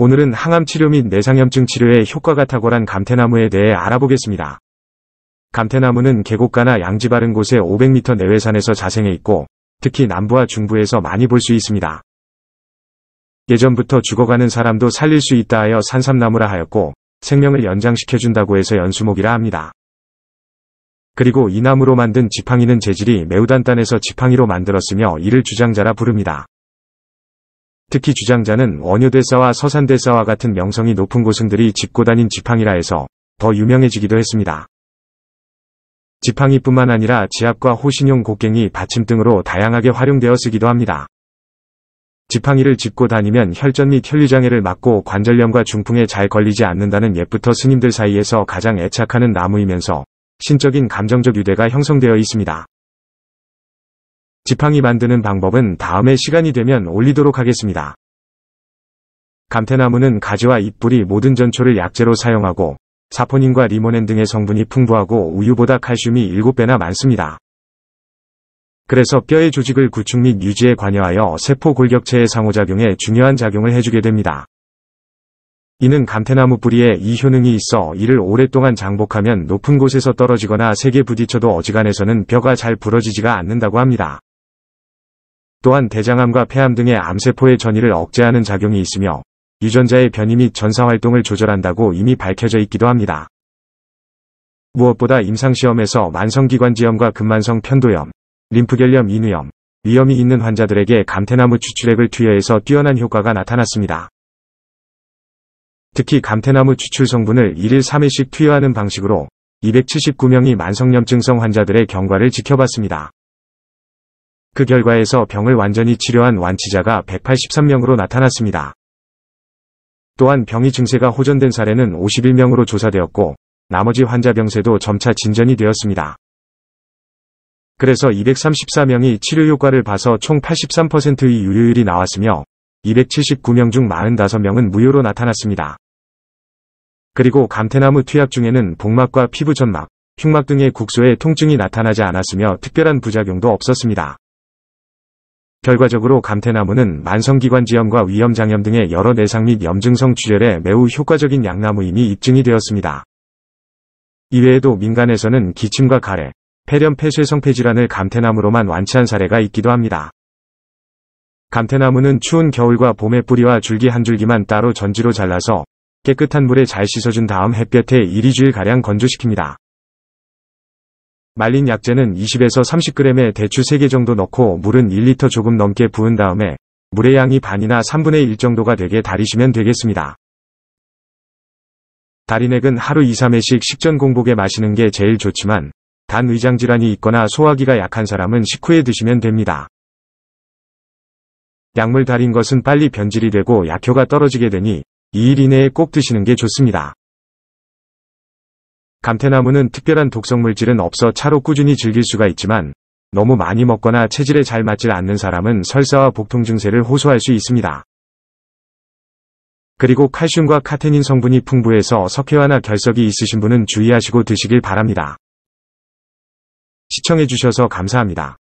오늘은 항암치료 및 내상염증 치료에 효과가 탁월한 감태나무에 대해 알아보겠습니다. 감태나무는 계곡가나 양지 바른 곳에 500m 내외산에서 자생해 있고 특히 남부와 중부에서 많이 볼 수 있습니다. 예전부터 죽어가는 사람도 살릴 수 있다 하여 산삼나무라 하였고 생명을 연장시켜준다고 해서 연수목이라 합니다. 그리고 이 나무로 만든 지팡이는 재질이 매우 단단해서 지팡이로 만들었으며 이를 주장자라 부릅니다. 특히 주장자는 원효대사와 서산대사와 같은 명성이 높은 고승들이 짚고 다닌 지팡이라 해서 더 유명해지기도 했습니다. 지팡이뿐만 아니라 지압과 호신용 곡괭이 받침 등으로 다양하게 활용되어 쓰기도 합니다. 지팡이를 짚고 다니면 혈전 및 혈류장애를 막고 관절염과 중풍에 잘 걸리지 않는다는 옛부터 스님들 사이에서 가장 애착하는 나무이면서 신적인 감정적 유대가 형성되어 있습니다. 지팡이 만드는 방법은 다음에 시간이 되면 올리도록 하겠습니다. 감태나무는 가지와 잎뿌리 모든 전초를 약재로 사용하고 사포닌과 리모넨 등의 성분이 풍부하고 우유보다 칼슘이 7배나 많습니다. 그래서 뼈의 조직을 구축 및 유지에 관여하여 세포 골격체의 상호작용에 중요한 작용을 해주게 됩니다. 이는 감태나무 뿌리에 이 효능이 있어 이를 오랫동안 장복하면 높은 곳에서 떨어지거나 색에 부딪혀도 어지간해서는 뼈가 잘 부러지지가 않는다고 합니다. 또한 대장암과 폐암 등의 암세포의 전이를 억제하는 작용이 있으며 유전자의 변이 및 전사활동을 조절한다고 이미 밝혀져 있기도 합니다. 무엇보다 임상시험에서 만성기관지염과 급만성 편도염, 림프결염 인후염, 위염이 있는 환자들에게 감태나무 추출액을 투여해서 뛰어난 효과가 나타났습니다. 특히 감태나무 추출 성분을 1일 3회씩 투여하는 방식으로 279명이 만성염증성 환자들의 경과를 지켜봤습니다. 그 결과에서 병을 완전히 치료한 완치자가 183명으로 나타났습니다. 또한 병이 증세가 호전된 사례는 51명으로 조사되었고 나머지 환자 병세도 점차 진전이 되었습니다. 그래서 234명이 치료 효과를 봐서 총 83%의 유효율이 나왔으며 279명 중 45명은 무효로 나타났습니다. 그리고 감태나무 투약 중에는 복막과 피부 전막, 흉막 등의 국소에 통증이 나타나지 않았으며 특별한 부작용도 없었습니다. 결과적으로 감태나무는 만성기관지염과 위염장염 등의 여러 내상 및 염증성 출혈에 매우 효과적인 약나무임이 입증이 되었습니다. 이외에도 민간에서는 기침과 가래, 폐렴 폐쇄성폐 질환을 감태나무로만 완치한 사례가 있기도 합니다. 감태나무는 추운 겨울과 봄의 뿌리와 줄기 한 줄기만 따로 전지로 잘라서 깨끗한 물에 잘 씻어준 다음 햇볕에 1, 2주일가량 건조시킵니다. 말린 약재는 20에서 30g의 대추 3개 정도 넣고 물은 1리터 조금 넘게 부은 다음에 물의 양이 반이나 3분의 1 정도가 되게 달이시면 되겠습니다. 달인액은 하루 2, 3회씩 식전 공복에 마시는 게 제일 좋지만 단위장질환이 있거나 소화기가 약한 사람은 식후에 드시면 됩니다. 약물 달인 것은 빨리 변질이 되고 약효가 떨어지게 되니 2일 이내에 꼭 드시는 게 좋습니다. 감태나무는 특별한 독성물질은 없어 차로 꾸준히 즐길 수가 있지만 너무 많이 먹거나 체질에 잘맞지 않는 사람은 설사와 복통 증세를 호소할 수 있습니다. 그리고 칼슘과 카테닌 성분이 풍부해서 석회화나 결석이 있으신 분은 주의하시고 드시길 바랍니다. 시청해주셔서 감사합니다.